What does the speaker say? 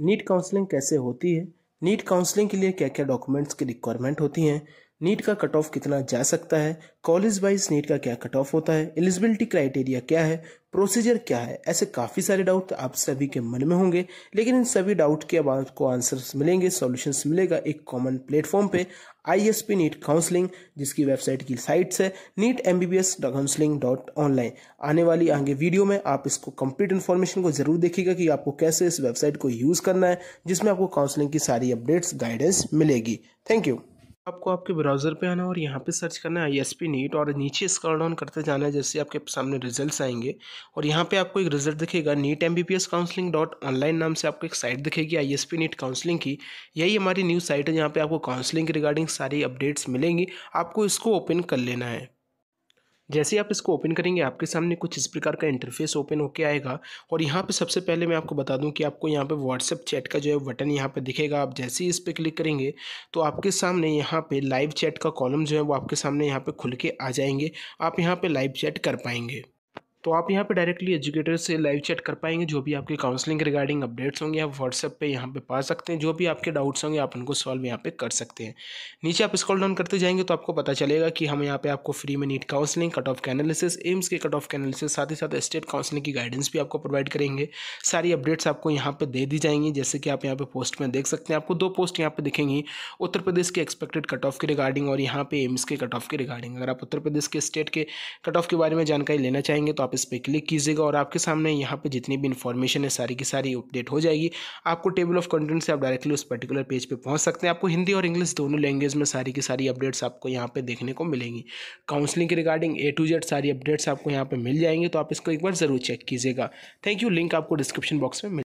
NEET counselling कैसे होती है नीट काउंसलिंग के लिए क्या क्या डॉक्यूमेंट्स की रिक्वायरमेंट होती हैं नीट का कट ऑफ कितना जा सकता है कॉलेज वाइज नीट का क्या कट ऑफ होता है एलिजिबिलिटी क्राइटेरिया क्या है प्रोसीजर क्या है ऐसे काफ़ी सारे डाउट आप सभी के मन में होंगे लेकिन इन सभी डाउट के अब आपको आंसर्स मिलेंगे सॉल्यूशंस मिलेगा एक कॉमन प्लेटफॉर्म पे आईएसपी नीट काउंसलिंग जिसकी वेबसाइट की साइट्स है NEET M B B S counselling dot online आने वाली आगे वीडियो में आप इसको कंप्लीट इन्फॉर्मेशन को जरूर देखिएगा कि आपको कैसे इस वेबसाइट को यूज़ करना है जिसमें आपको काउंसलिंग की सारी अपडेट्स गाइडेंस मिलेगी थैंक यू आपको आपके ब्राउज़र पे आना और यहाँ पे सर्च करना है आई एस पी नीट और नीचे स्क्रॉल डाउन करते जाना है जैसे आपके सामने रिजल्ट्स आएंगे और यहाँ पे आपको एक रिजल्ट दिखेगा NEET M B S counselling dot online नाम से आपको एक साइट दिखेगी I S P NEET counselling की यही हमारी न्यूज़ साइट है जहाँ पर आपको काउंसलिंग के रिगार्डिंग सारी अपडेट्स मिलेंगी आपको इसको ओपन कर लेना है जैसे आप इसको ओपन करेंगे आपके सामने कुछ इस प्रकार का इंटरफेस ओपन होके आएगा और यहाँ पे सबसे पहले मैं आपको बता दूँ कि आपको यहाँ पे व्हाट्सअप चैट का जो है बटन यहाँ पे दिखेगा आप जैसे ही इस पर क्लिक करेंगे तो आपके सामने यहाँ पे लाइव चैट का कॉलम जो है वो आपके सामने यहाँ पे खुल के आ जाएंगे आप यहाँ पर लाइव चैट कर पाएंगे तो आप यहाँ पे डायरेक्टली एजुकेटर से लाइव चैट कर पाएंगे जो भी आपके काउंसलिंग के रिगार्डिंग अपडेट्स होंगे आप व्हाट्सएप पे यहाँ पे पा सकते हैं जो भी आपके डाउट्स होंगे आप उनको सॉल्व यहाँ पे कर सकते हैं नीचे आप स्क्रॉल डाउन करते जाएंगे तो आपको पता चलेगा कि हम यहाँ पे आपको फ्री में नीट काउंसलिंग कट ऑफ के एनालिसिस एम्स के कट ऑफ के एनालिसिस साथ ही साथ स्टेट काउंसलिंग की गाइडेंस भी आपको प्रोवाइड करेंगे सारी अपडेट्स आपको यहाँ पर दे दी जाएंगी जैसे कि आप यहाँ पर पोस्ट में देख सकते हैं आपको दो पोस्ट यहाँ पर दिखेंगी उत्तर प्रदेश के एक्सपेक्टेड कट ऑफ के रिगार्डिंग और यहाँ पे एम्स के कट ऑफ के रिगार्डिंग अगर आप उत्तर प्रदेश के स्टेट के कट ऑफ के बारे में जानकारी लेना चाहेंगे तो आप इस पर क्लिक कीजिएगा और आपके सामने यहाँ पर जितनी भी इन्फॉर्मेशन है सारी की सारी अपडेट हो जाएगी आपको टेबल ऑफ कंटेंट से आप डायरेक्टली उस पर्टिकुलर पेज पर पहुँच सकते हैं आपको हिंदी और इंग्लिश दोनों लैंग्वेज में सारी की सारी अपडेट्स आपको यहाँ पर देखने को मिलेंगी काउंसलिंग के रिगार्डिंग ए टू जेड सारी अपडेट्स आपको यहाँ पर मिल जाएंगे तो आप इसको एक बार ज़रूर चेक कीजिएगा थैंक यू लिंक आपको डिस्क्रिप्शन बॉक्स में